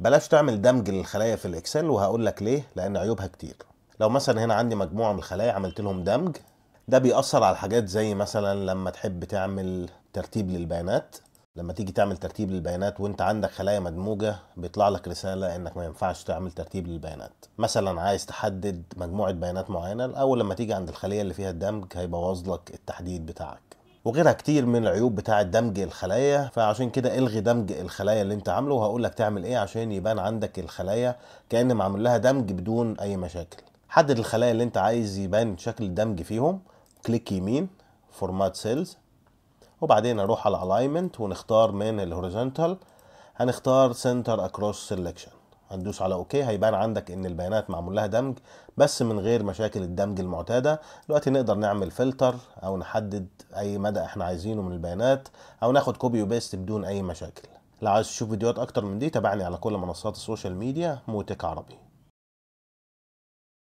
بلاش تعمل دمج للخلايا في الاكسل وهقول لك ليه لان عيوبها كتير لو مثلا هنا عندي مجموعه من الخلايا عملت لهم دمج ده بيأثر على حاجات زي مثلا لما تحب تعمل ترتيب للبيانات لما تيجي تعمل ترتيب للبيانات وانت عندك خلايا مدموجة بيطلع لك رسالة انك ما ينفعش تعمل ترتيب للبيانات مثلا عايز تحدد مجموعة بيانات معينة الاول لما تيجي عند الخلية اللي فيها الدمج هيبوظ لك التحديد بتاعك وغيرها كتير من العيوب بتاعه دمج الخلايا فعشان كده الغي دمج الخلايا اللي انت عامله وهقول لك تعمل ايه عشان يبان عندك الخلايا كان معمول لها دمج بدون اي مشاكل حدد الخلايا اللي انت عايز يبان شكل الدمج فيهم كليك يمين فورمات سيلز وبعدين اروح على الالاينمنت ونختار من الهوريزونتال هنختار سنتر اكروس سيلكشن هندوس على اوكي هيبان عندك ان البيانات معمول لها دمج بس من غير مشاكل الدمج المعتاده دلوقتي نقدر نعمل فلتر او نحدد اي مدى احنا عايزينه من البيانات او ناخد كوبي وبيست بدون اي مشاكل لو عايز تشوف فيديوهات اكتر من دي تابعني على كل منصات السوشيال ميديا موتك عربي